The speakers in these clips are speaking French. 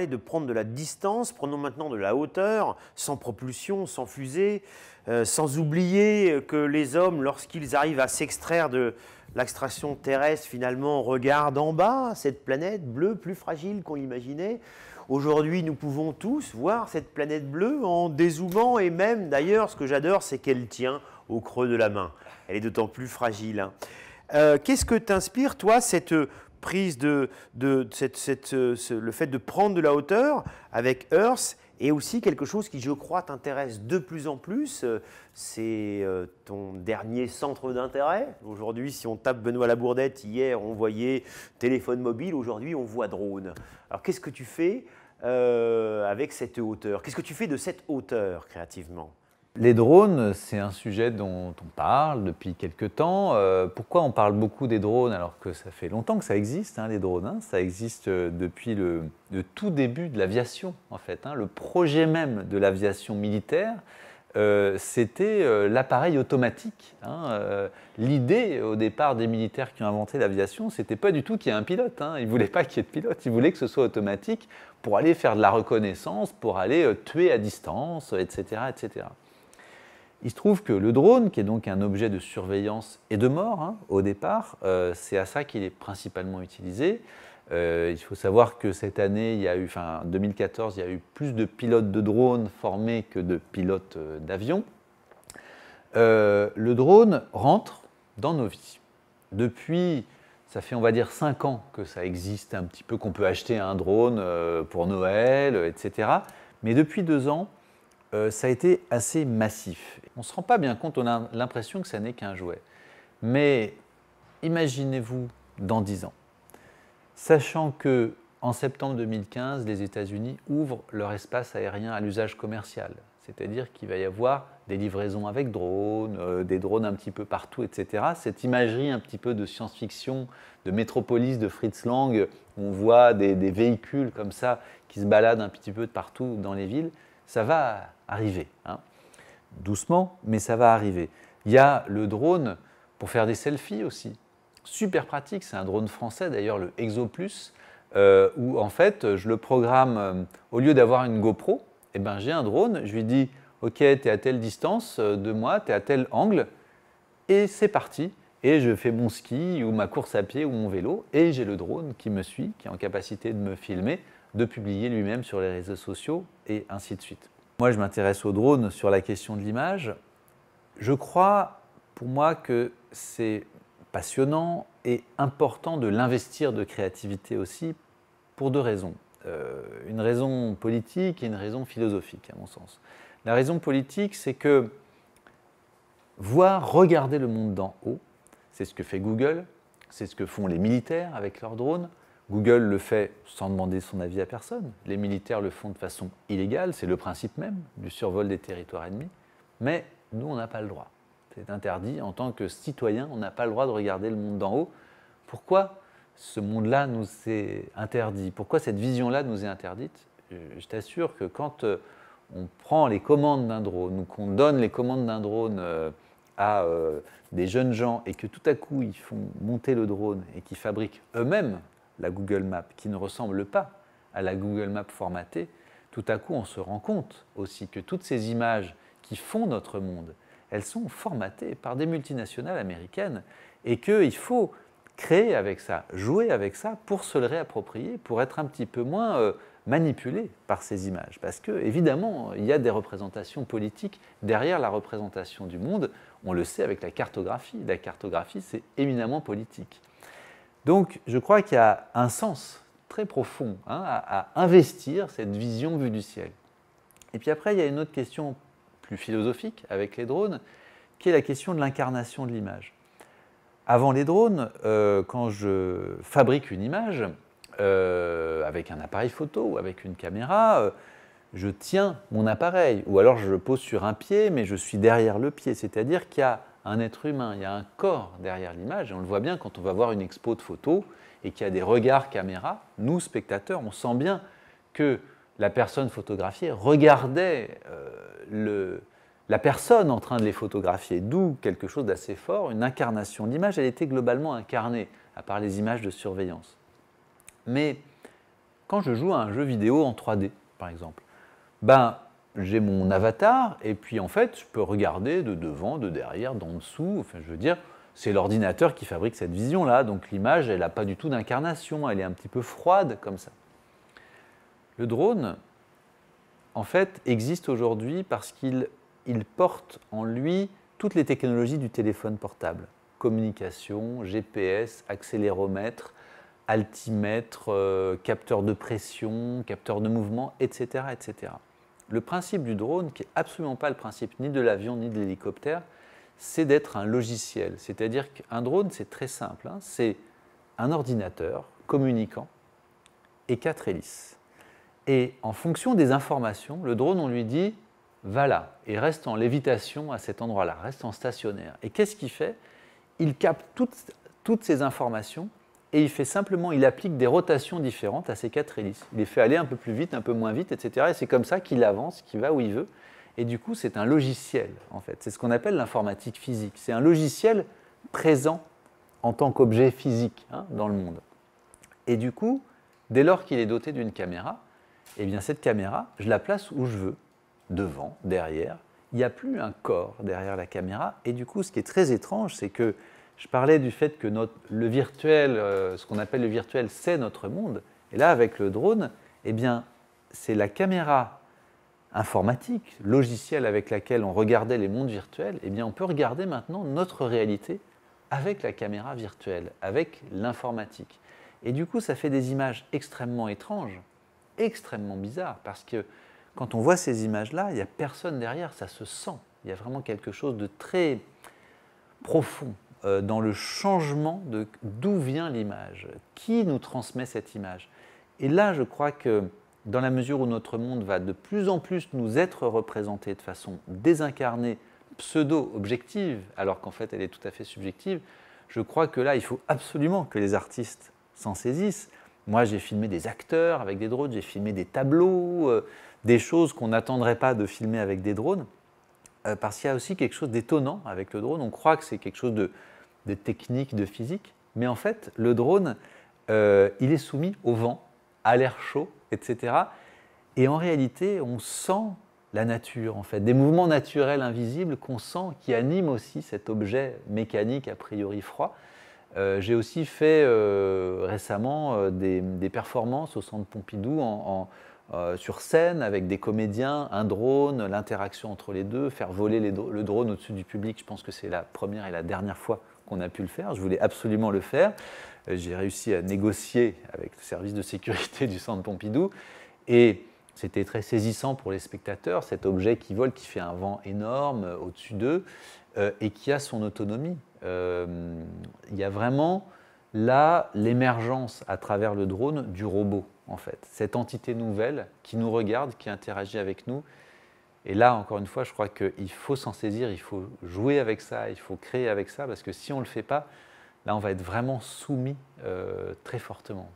de prendre de la distance, prenons maintenant de la hauteur, sans propulsion, sans fusée, euh, sans oublier que les hommes, lorsqu'ils arrivent à s'extraire de l'extraction terrestre, finalement, regardent en bas cette planète bleue plus fragile qu'on l'imaginait. Aujourd'hui, nous pouvons tous voir cette planète bleue en dézoomant, et même d'ailleurs, ce que j'adore, c'est qu'elle tient au creux de la main. Elle est d'autant plus fragile. Hein. Euh, qu'est-ce que t'inspire, toi, cette prise de, de cette, cette, le fait de prendre de la hauteur avec Earth et aussi quelque chose qui, je crois, t'intéresse de plus en plus, euh, c'est euh, ton dernier centre d'intérêt. Aujourd'hui, si on tape Benoît Labourdette, hier on voyait téléphone mobile, aujourd'hui on voit drone. Alors qu'est-ce que tu fais euh, avec cette hauteur Qu'est-ce que tu fais de cette hauteur créativement les drones, c'est un sujet dont on parle depuis quelques temps. Euh, pourquoi on parle beaucoup des drones alors que ça fait longtemps que ça existe, hein, les drones hein Ça existe euh, depuis le, tout début de l'aviation, en fait. Hein. le projet même de l'aviation militaire, euh, c'était l'appareil automatique. L'idée au départ des militaires qui ont inventé l'aviation, c'était pas du tout qu'il y ait un pilote. Ils Ils voulaient pas qu'il y ait de pilote, ils voulaient que ce soit automatique pour aller faire de la reconnaissance, pour aller tuer à distance, etc. etc. Il se trouve que le drone, qui est donc un objet de surveillance et de mort hein, au départ, euh, c'est à ça qu'il est principalement utilisé. Euh, il faut savoir que cette année, il y a eu, enfin 2014, il y a eu plus de pilotes de drones formés que de pilotes euh, d'avions. le drone rentre dans nos vies. Depuis, ça fait on va dire 5 ans que ça existe un petit peu, qu'on peut acheter un drone pour Noël, etc. Mais depuis deux ans, euh, ça a été assez massif. On ne se rend pas bien compte, on a l'impression que ça n'est qu'un jouet. Mais imaginez-vous dans 10 ans, sachant que en septembre 2015, les États-Unis ouvrent leur espace aérien à l'usage commercial, c'est-à-dire qu'il va y avoir des livraisons avec drones, euh, des drones un petit peu partout, etc. Cette imagerie un petit peu de science-fiction, de métropolis de Fritz Lang, où on voit des, des véhicules comme ça qui se baladent un petit peu de partout dans les villes, ça va arriver. Hein. Doucement, mais ça va arriver. Il y a le drone pour faire des selfies aussi. Super pratique, c'est un drone français d'ailleurs, le Exo Plus, euh, où en fait je le programme, euh, au lieu d'avoir une GoPro, eh ben, j'ai un drone, je lui dis ok, tu es à telle distance euh, de moi, tu es à tel angle, et c'est parti. Et je fais mon ski ou ma course à pied ou mon vélo, et j'ai le drone qui me suit, qui est en capacité de me filmer, de publier lui-même sur les réseaux sociaux, et ainsi de suite. Moi, je m'intéresse aux drones sur la question de l'image. Je crois, pour moi, que c'est passionnant et important de l'investir de créativité aussi pour deux raisons. Euh, une raison politique et une raison philosophique, à mon sens. La raison politique, c'est que voir, regarder le monde d'en haut, c'est ce que fait Google, c'est ce que font les militaires avec leurs drones, Google le fait sans demander son avis à personne. Les militaires le font de façon illégale, c'est le principe même du survol des territoires ennemis. Mais nous, on n'a pas le droit. C'est interdit. En tant que citoyen, on n'a pas le droit de regarder le monde d'en haut. Pourquoi ce monde-là nous est interdit Pourquoi cette vision-là nous est interdite euh, Je t'assure que quand euh, on prend les commandes d'un drone ou qu'on donne les commandes d'un drone euh, à des jeunes gens et que tout à coup ils font monter le drone et qu'ils fabriquent eux-mêmes la Google Map, qui ne ressemble pas à la Google Map formatée, tout à coup on se rend compte aussi que toutes ces images qui font notre monde, elles sont formatées par des multinationales américaines et qu'il faut créer avec ça, jouer avec ça pour se le réapproprier, pour être un petit peu moins euh, manipulé par ces images. Parce que, évidemment, il y a des représentations politiques derrière la représentation du monde. On le sait avec la cartographie. La cartographie, c'est éminemment politique. Donc je crois qu'il y a un sens très profond hein, à, investir cette vision vue du ciel. Et puis après, il y a une autre question plus philosophique avec les drones, qui est la question de l'incarnation de l'image. Avant les drones, euh, quand je fabrique une image euh, avec un appareil photo ou avec une caméra, euh, je tiens mon appareil, ou alors je le pose sur un pied, mais je suis derrière le pied, c'est-à-dire qu'il y a un être humain, il y a un corps derrière l'image. Et on le voit bien quand on va voir une expo de photos et qu'il y a des regards caméra. Nous, spectateurs, on sent bien que la personne photographiée regardait euh, le, la personne en train de les photographier. D'où quelque chose d'assez fort, une incarnation. L'image, elle était globalement incarnée, à part les images de surveillance. Mais quand je joue à un jeu vidéo en 3D, par exemple, ben, j'ai mon avatar, et puis en fait, je peux regarder de devant, de derrière, d'en dessous. Enfin, je veux dire, c'est l'ordinateur qui fabrique cette vision-là, donc l'image, elle n'a pas du tout d'incarnation, elle est un petit peu froide comme ça. Le drone, en fait, existe aujourd'hui parce qu'il porte en lui toutes les technologies du téléphone portable. Communication, GPS, accéléromètre, altimètre, euh, capteur de pression, capteur de mouvement, etc. etc. Le principe du drone, qui n'est absolument pas le principe ni de l'avion ni de l'hélicoptère, c'est d'être un logiciel. C'est-à-dire qu'un drone, c'est très simple. Hein. C'est un ordinateur communicant et quatre hélices. Et en fonction des informations, le drone, on lui dit va là et reste en lévitation à cet endroit-là, reste en stationnaire. Et qu'est-ce qu'il fait Il capte toutes ces informations et il fait simplement, il applique des rotations différentes à ces quatre hélices. Il les fait aller un peu plus vite, un peu moins vite, etc. Et c'est comme ça qu'il avance, qu'il va où il veut. Et du coup, c'est un logiciel, en fait. C'est ce qu'on appelle l'informatique physique. C'est un logiciel présent en tant qu'objet physique hein, dans le monde. Et du coup, dès lors qu'il est doté d'une caméra, eh bien cette caméra, je la place où je veux, devant, derrière. Il n'y a plus un corps derrière la caméra. Et du coup, ce qui est très étrange, c'est que je parlais du fait que le virtuel, euh, ce qu'on appelle le virtuel, c'est notre monde. Et là, avec le drone, eh bien, c'est la caméra informatique, logicielle avec laquelle on regardait les mondes virtuels, eh bien, on peut regarder maintenant notre réalité avec la caméra virtuelle, avec l'informatique. Et du coup, ça fait des images extrêmement étranges, extrêmement bizarres, parce que quand on voit ces images-là, il n'y a personne derrière, ça se sent. Il y a vraiment quelque chose de très profond, euh, dans le changement de d'où vient l'image, qui nous transmet cette image. Et là, je crois que dans la mesure où notre monde va de plus en plus nous être représenté de façon désincarnée, pseudo-objective, alors qu'en fait elle est tout à fait subjective, je crois que là, il faut absolument que les artistes s'en saisissent. Moi, j'ai filmé des acteurs avec des drones, j'ai filmé des tableaux, euh, des choses qu'on n'attendrait pas de filmer avec des drones, euh, parce qu'il y a aussi quelque chose d'étonnant avec le drone. On croit que c'est quelque chose de, de techniques de physique. Mais en fait, le drone, euh, il est soumis au vent, à l'air chaud, etc. Et en réalité, on sent la nature, en fait, des mouvements naturels invisibles qu'on sent, qui animent aussi cet objet mécanique a priori froid. Euh, j'ai aussi fait euh, récemment des, performances au centre Pompidou en, en euh, sur scène avec des comédiens, un drone, l'interaction entre les deux, faire voler le drone au-dessus du public, je pense que c'est la première et la dernière fois qu'on a pu le faire. Je voulais absolument le faire. Euh, j'ai réussi à négocier avec le service de sécurité du centre Pompidou et c'était très saisissant pour les spectateurs, cet objet qui vole, qui fait un vent énorme euh, au-dessus d'eux et qui a son autonomie. il y a vraiment là l'émergence à travers le drone du robot en fait, cette entité nouvelle qui nous regarde, qui interagit avec nous. Et là, encore une fois, je crois qu'il faut s'en saisir, il faut jouer avec ça, il faut créer avec ça, parce que si on ne le fait pas, là, on va être vraiment soumis euh, très fortement.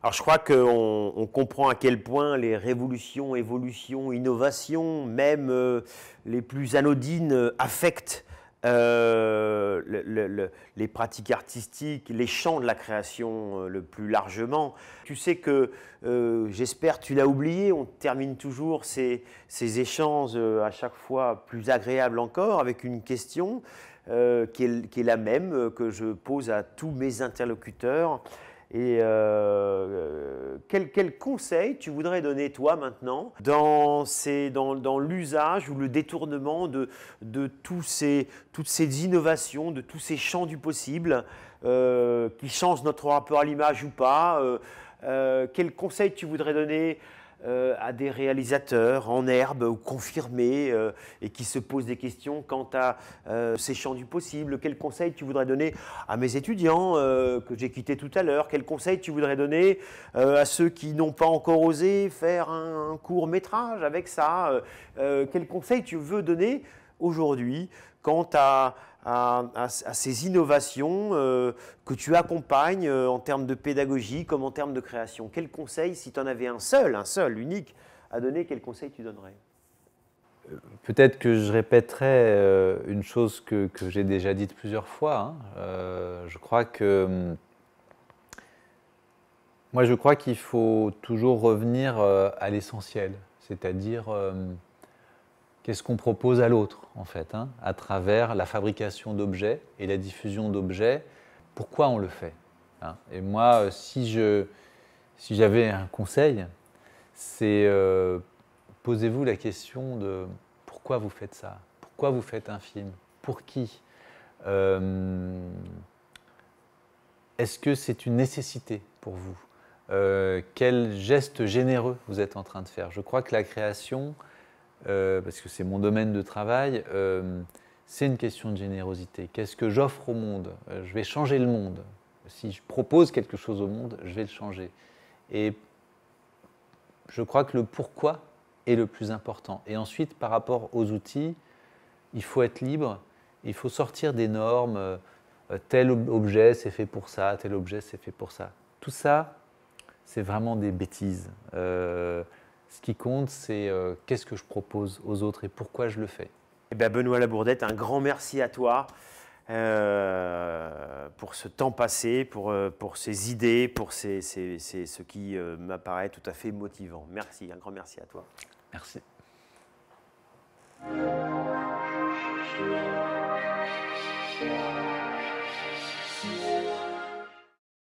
Alors je crois qu'on on comprend à quel point les révolutions, évolutions, innovations, même euh, les plus anodines, euh, affectent euh, les pratiques artistiques, les champs de la création euh, le plus largement. Tu sais que, euh, j'espère, tu l'as oublié, on termine toujours ces, échanges à chaque fois plus agréables encore avec une question qui, est, la même que je pose à tous mes interlocuteurs. Et euh, quel, conseil tu voudrais donner toi maintenant dans, l'usage ou le détournement de, toutes ces innovations, de tous ces champs du possible euh, qui changent notre rapport à l'image ou pas euh, Quel conseil tu voudrais donner euh, à des réalisateurs en herbe ou confirmés euh, et qui se posent des questions quant à euh, ces champs du possible Quel conseil tu voudrais donner à mes étudiants que j'ai quittés tout à l'heure Quel conseil tu voudrais donner à ceux qui n'ont pas encore osé faire un, court métrage avec ça Quel conseil tu veux donner aujourd'hui quant à à, ces innovations euh, que tu accompagnes euh, en termes de pédagogie comme en termes de création Quel conseil, si tu en avais un seul, un seul, unique à donner, quel conseil tu donnerais euh, Peut-être que je répéterai une chose que, j'ai déjà dite plusieurs fois. Hein. je crois que... Hum, moi, je crois qu'il faut toujours revenir à l'essentiel, c'est-à-dire hum, qu'est-ce qu'on propose à l'autre, en fait, hein, à travers la fabrication d'objets et la diffusion d'objets, pourquoi on le fait. Hein et moi, euh, si, je, si j'avais un conseil, c'est euh, posez-vous la question de pourquoi vous faites ça, pourquoi vous faites un film, pour qui euh, Est-ce que c'est une nécessité pour vous Quel geste généreux vous êtes en train de faire Je crois que la création, euh, parce que c'est mon domaine de travail, euh, c'est une question de générosité. Qu'est-ce que j'offre au monde euh, Je vais changer le monde. Si je propose quelque chose au monde, je vais le changer. Et je crois que le pourquoi est le plus important. Et ensuite, par rapport aux outils, il faut être libre, il faut sortir des normes. Tel objet, c'est fait pour ça, tel objet, c'est fait pour ça. Tout ça, c'est vraiment des bêtises. Ce qui compte, c'est euh, qu'est-ce que je propose aux autres et pourquoi je le fais. et eh Benoît Labourdette, un grand merci à toi. Euh, pour ce temps passé, pour, euh, pour ces idées, pour ces, ces, ce qui m'apparaît tout à fait motivant. Merci, un grand merci à toi. Merci.